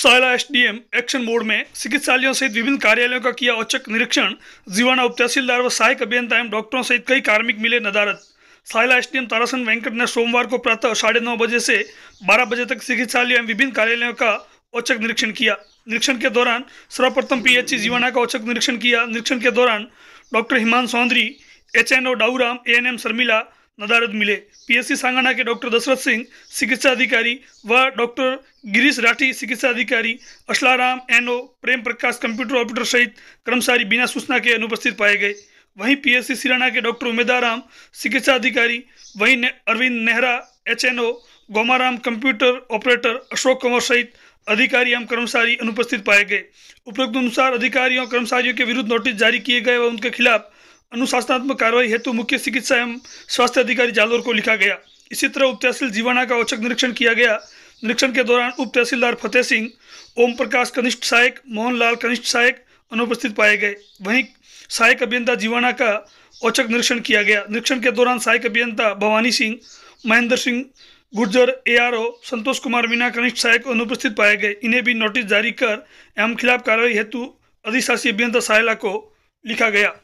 Sayla SDM action mode में चिकित्सालयों सहित विभिन्न कार्यालयों का किया औचक निरीक्षण जीवाना उप तहसीलदार व सहायक अभियंता एवं डॉक्टरों सहित कई कार्मिक मिले नदारत सायला एसडीएम तारासन वेंकट ने सोमवार को प्रातः साढ़े नौ बजे से बारह बजे तक चिकित्सालय एवं विभिन्न कार्यालयों का औचक निरीक्षण किया निरीक्षण के दौरान सर्वप्रथम पीएचसी जीवाना का औचक निरीक्षण किया निरीक्षण के दौरान doctor Himan Saundari H N O Dauram A N M Sharmila नदारद मिले पीएससी सांगाना के डॉक्टर दशरथ सिंह चिकित्सा अधिकारी व डॉक्टर गिरीश राठी चिकित्सा अधिकारी Aslaram NO Prem Prakash computer operator सहित कर्मचारी बिना सूचना के अनुपस्थित पाए गए वहीं पीएससी सिराना के डॉक्टर उमेदाराम चिकित्सा अधिकारी वहीं Arvind Nehra H N computer operator Ashok Kanwar सहित अधिकारी एवं कर्मचारी अनुपस्थित पाए गए उपरोक्त अनुसार अधिकारियों कर्मचारियों के विरुद्ध नोटिस जारी किए गए व उनके खिलाफ अनुशासनात्मक कार्रवाई हेतु मुख्य चिकित्सा एवं स्वास्थ्य अधिकारी जालोर को लिखा गया इसी तरह उप तहसील जीवाना का औचक निरीक्षण किया गया निरीक्षण के दौरान उप तहसीलदार फतेह सिंह ओम प्रकाश कनिष्ठ सहायक मोहनलाल कनिष्ठ सहायक अनुपस्थित पाए गए वहीं सहायक अभियंता जीवाना का औचक निरीक्षण किया गया निरीक्षण के दौरान सहायक अभियंता भवानी सिंह महेंद्र सिंह गुर्जर एआरओ संतोष कुमार मीना कनिष्ठ सहायक अनुपस्थित पाए गए इन्हें भी नोटिस जारी कर एवं खिलाफ कार्रवाई हेतु अधिशासी अभियंता सायला को लिखा गया